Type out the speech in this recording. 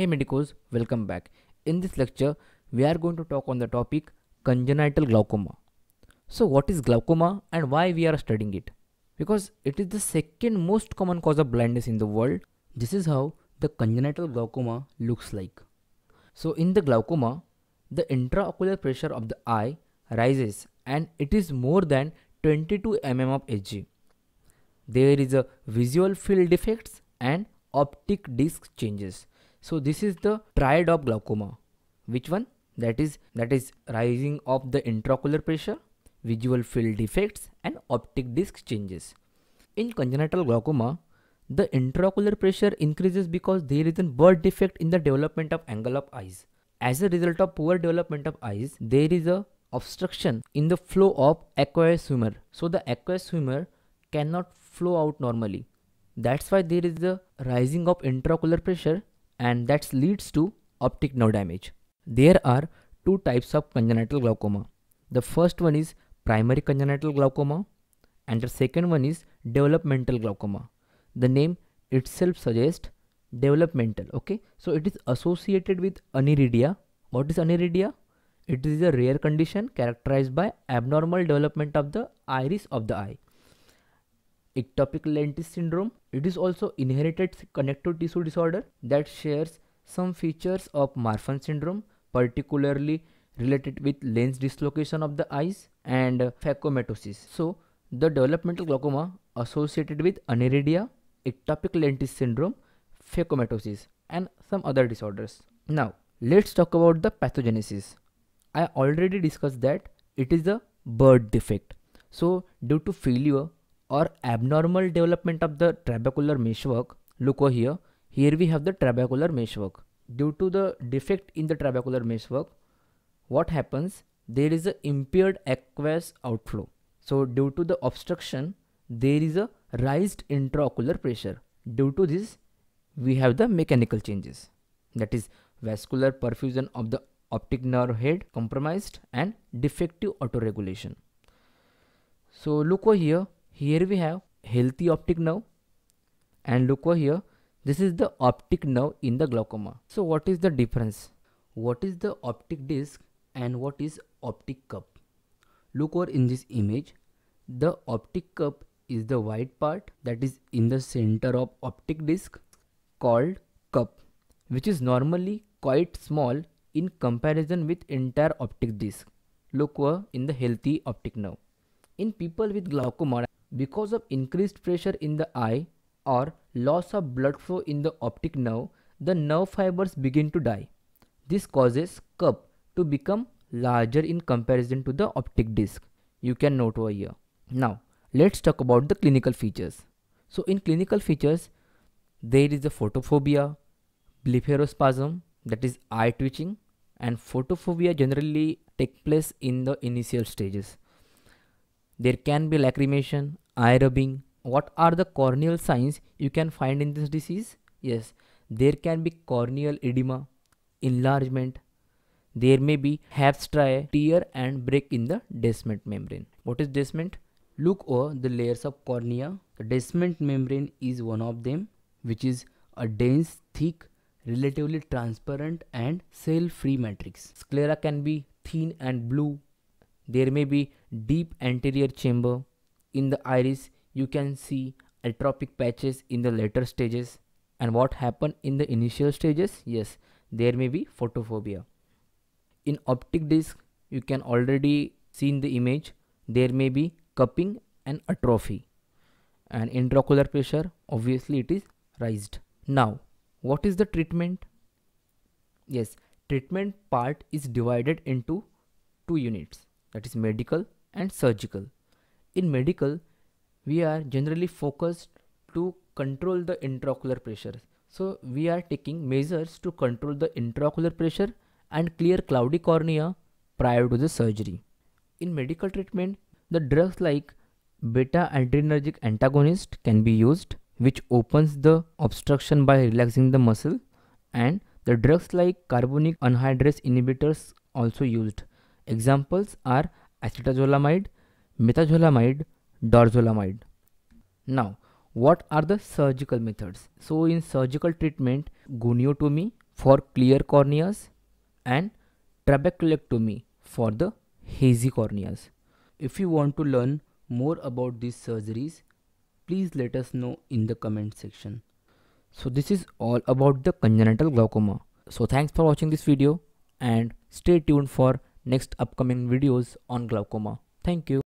Hey Medicos, welcome back. In this lecture, we are going to talk on the topic congenital glaucoma. So what is glaucoma and why we are studying it? Because it is the second most common cause of blindness in the world. This is how the congenital glaucoma looks like. So in the glaucoma, the intraocular pressure of the eye rises and it is more than 22 mm of Hg. There is a visual field defects and optic disc changes so this is the triad of glaucoma. Which one? That is that is rising of the intraocular pressure, visual field defects and optic disc changes. In congenital glaucoma, the intraocular pressure increases because there is a birth defect in the development of angle of eyes. As a result of poor development of eyes, there is a obstruction in the flow of aqueous humor. So the aqueous humor cannot flow out normally. That's why there is a rising of intraocular pressure and that leads to optic nerve damage. There are two types of congenital glaucoma. The first one is primary congenital glaucoma and the second one is developmental glaucoma. The name itself suggests developmental okay so it is associated with aniridia what is aniridia it is a rare condition characterized by abnormal development of the iris of the eye ectopic lentis syndrome. It is also inherited connective tissue disorder that shares some features of Marfan syndrome, particularly related with lens dislocation of the eyes and phacomatosis. So, the developmental glaucoma associated with aniridia, ectopic lentis syndrome, phacomatosis and some other disorders. Now, let's talk about the pathogenesis. I already discussed that it is a birth defect. So, due to failure or abnormal development of the trabecular meshwork, look over here, here we have the trabecular meshwork. Due to the defect in the trabecular meshwork, what happens? There is an impaired aqueous outflow. So due to the obstruction, there is a raised intraocular pressure. Due to this, we have the mechanical changes. That is vascular perfusion of the optic nerve head compromised and defective autoregulation. So look over here, here we have healthy optic nerve and look over here. This is the optic nerve in the glaucoma. So what is the difference? What is the optic disc and what is optic cup? Look over in this image. The optic cup is the white part that is in the center of optic disc called cup which is normally quite small in comparison with entire optic disc look over in the healthy optic nerve in people with glaucoma because of increased pressure in the eye or loss of blood flow in the optic nerve, the nerve fibers begin to die. This causes cup to become larger in comparison to the optic disc. You can note over here. Now, let's talk about the clinical features. So, in clinical features, there is the photophobia, blepharospasm, that is eye twitching, and photophobia generally take place in the initial stages. There can be lacrimation eye rubbing. What are the corneal signs you can find in this disease? Yes, there can be corneal edema, enlargement. There may be habstria, tear and break in the basement membrane. What is basement? Look over the layers of cornea. The membrane is one of them which is a dense, thick, relatively transparent and cell-free matrix. Sclera can be thin and blue. There may be deep anterior chamber in the iris, you can see atrophic patches in the later stages. And what happened in the initial stages? Yes, there may be photophobia. In optic disc, you can already see in the image, there may be cupping and atrophy. And intraocular pressure, obviously it is raised. Now, what is the treatment? Yes, treatment part is divided into two units that is medical and surgical. In medical, we are generally focused to control the intraocular pressure. So we are taking measures to control the intraocular pressure and clear cloudy cornea prior to the surgery. In medical treatment, the drugs like beta adrenergic antagonist can be used which opens the obstruction by relaxing the muscle and the drugs like carbonic anhydrase inhibitors also used. Examples are acetazolamide, metazolamiide, dorzolamide. Now, what are the surgical methods? So, in surgical treatment, goniotomy for clear corneas and trabeculectomy for the hazy corneas. If you want to learn more about these surgeries, please let us know in the comment section. So this is all about the congenital glaucoma. So thanks for watching this video and stay tuned for next upcoming videos on glaucoma. Thank you.